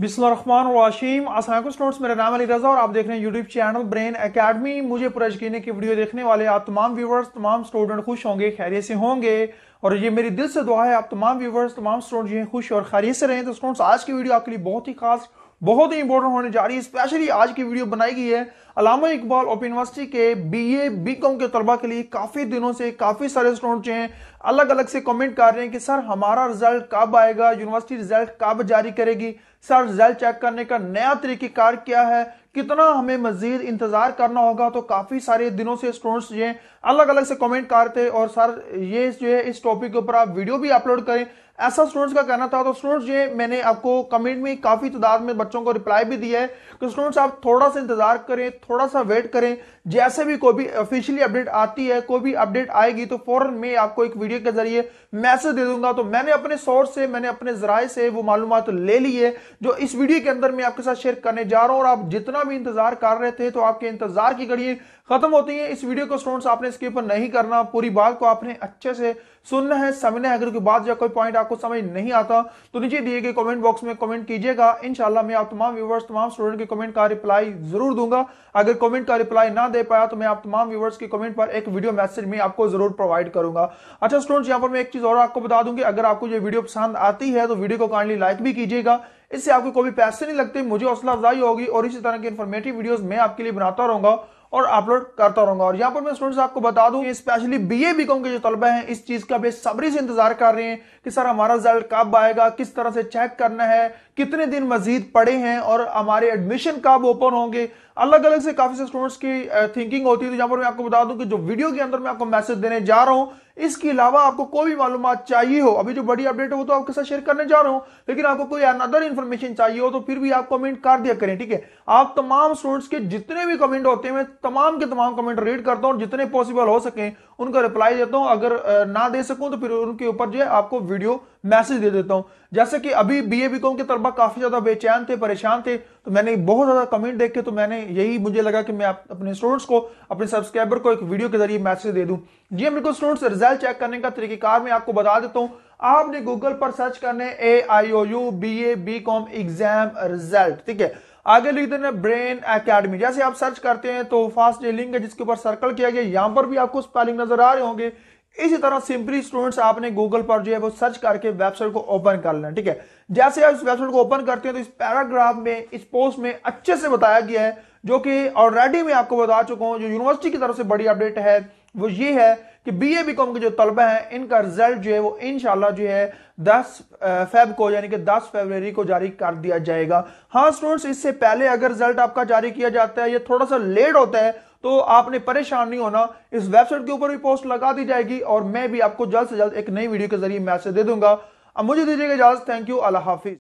बिस्मिल्लाम Aslam students मेरा नाम अली रजा और आप देख रहे हैं यूट्यूब चैनल ब्रेन एकेडमी मुझे पूरा यकीन है कि वीडियो देखने वाले आप तमाम व्यूवर्स तमाम स्टूडेंट खुश होंगे खैरियत से होंगे और ये मेरी दिल से दुआ है आप तमाम व्यूवर्स तमाम स्टूडेंट जो खुश और खैरियत से रहें तो स्टूडेंट्स आज की वीडियो आपके लिए बहुत ही खास बहुत ही इंपॉर्टेंट होने जा रही है स्पेशली आज की वीडियो बनाई गई है अलामा इकबाल ओपन यूनिवर्सिटी के बीए बीकॉम के तलबा के लिए काफ़ी दिनों से काफ़ी सारे स्टूडेंट जो हैं अलग अलग से कमेंट कर रहे हैं कि सर हमारा रिजल्ट कब आएगा यूनिवर्सिटी रिजल्ट कब जारी करेगी सर रिजल्ट चेक करने का नया तरीक़ेकार क्या है कितना हमें मजीद इंतजार करना होगा तो काफी सारे दिनों से स्टूडेंट्स ये अलग अलग से कमेंट करते और सर ये जो है इस टॉपिक के ऊपर आप वीडियो भी अपलोड करें ऐसा स्टूडेंट्स का कहना था तो स्टूडेंट्स ये मैंने आपको कमेंट में काफ़ी तादाद में बच्चों को रिप्लाई भी दिया है कि स्टूडेंट्स आप थोड़ा सा इंतजार करें थोड़ा सा वेट करें जैसे भी कोई भी ऑफिशियली अपडेट आती है कोई भी अपडेट आएगी तो फौरन मैं आपको एक वीडियो के जरिए मैसेज दे दूंगा तो मैंने अपने सोर्स से मैंने अपने जराए से वो मालूम ले ली है जो इस वीडियो के अंदर मैं आपके साथ शेयर करने जा रहा हूँ और आप जितना भी इंतजार कर रहे थे तो आपके इंतजार की घड़ी खत्म होती है इस वीडियो को स्टूडेंट्स आपने स्किप नहीं करना पूरी बात को आपने अच्छे से सुनना है समझना है अगर कोई बात या कोई पॉइंट आपको आपको समझ नहीं आता तो नीचे दिए गए कमेंट बॉक्स में कमेंट कीजिएगा इनशाला मैं आप तमाम व्यूवर्स तमाम स्टूडेंट के कमेंट का रिप्लाई जरूर दूंगा अगर कमेंट का रिप्लाई ना दे पाया तो मैं आप तमाम व्यूवर्स के कमेंट पर एक वीडियो मैसेज में आपको जरूर प्रोवाइड करूंगा अच्छा स्टूडेंट्स यहाँ पर मैं एक चीज और आपको बता दूंगी अगर आपको ये वीडियो पसंद आती है तो वीडियो को काइंडली लाइक भी कीजिएगा इससे आपको कोई पैसे नहीं लगते मुझे हौसला अफजाई होगी और इसी तरह की इन्फॉर्मेटिव वीडियोज मैं आपके लिए बनाता रहूंगा और अपलोड करता रहूंगा और यहाँ पर मैं स्टूडेंट्स आपको बता दूं स्पेशली बी ए बीकॉम के जो तलबा हैं इस चीज का बेसब्री से इंतजार कर रहे हैं कि सर हमारा रिजल्ट कब आएगा किस तरह से चेक करना है कितने दिन मजीद पड़े हैं और हमारे एडमिशन कब ओपन होंगे अलग अलग से काफी से स्टूडेंट्स की थिंकिंग होती है तो यहाँ पर मैं आपको बता दूं कि जो वीडियो के अंदर मैं आपको मैसेज देने जा रहा हूं इसके अलावा आपको कोई भी मालूम चाहिए हो अभी जो बड़ी अपडेट है वो तो आपके साथ शेयर करने जा रहा हूं लेकिन आपको कोई अनदर इन्फॉर्मेशन चाहिए हो तो फिर भी आप कमेंट कर दिया करें ठीक है आप तमाम स्टूडेंट्स के जितने भी कमेंट होते हैं मैं तमाम के तमाम कमेंट रीड करता हूँ जितने पॉसिबल हो सके उनका रिप्लाई देता हूं अगर ना दे सकूं तो फिर उनके ऊपर जो है आपको वीडियो मैसेज दे देता हूं जैसे कि अभी बी ए बी कॉम के तलबा काफी ज्यादा बेचैन थे परेशान थे तो मैंने बहुत ज्यादा कमेंट देखे तो मैंने यही मुझे लगा कि मैं अपने स्टूडेंट्स को अपने सब्सक्राइबर को एक वीडियो के जरिए मैसेज दे दूं जी हाँ, बिल्कुल स्टूडेंट्स रिजल्ट चेक करने का तरीकेकार मैं आपको बता देता हूं आपने गूगल पर सर्च करने A I O U B A BCom exam result ठीक है आगे लिख देना ब्रेन एकेडमी जैसे आप सर्च करते हैं तो फास्ट ये लिंक है जिसके ऊपर सर्कल किया गया यहां पर भी आपको स्पेलिंग नजर आ रहे होंगे इसी तरह सिंपली स्टूडेंट्स आपने गूगल पर जो है वो सर्च करके वेबसाइट को ओपन कर लेना ठीक है जैसे आप इस वेबसाइट को ओपन करते हैं तो इस पैराग्राफ में इस पोस्ट में अच्छे से बताया गया है जो कि ऑलरेडी मैं आपको बता चुका हूँ जो यूनिवर्सिटी की तरफ से बड़ी अपडेट है वो ये है कि बी ए बी कॉम के जो तलबा हैं इनका रिजल्ट जो है वो इनशाला जो है 10 फेब को यानी कि 10 फरवरी को जारी कर दिया जाएगा हाँ स्टूडेंट्स इससे पहले अगर रिजल्ट आपका जारी किया जाता है या थोड़ा सा लेट होता है तो आपने परेशान नहीं होना इस वेबसाइट के ऊपर भी पोस्ट लगा दी जाएगी और मैं भी आपको जल्द से जल्द एक नई वीडियो के जरिए मैसेज दे दूंगा अब मुझे दीजिएगा इजाजत थैंक यू अल्लाह हाफिज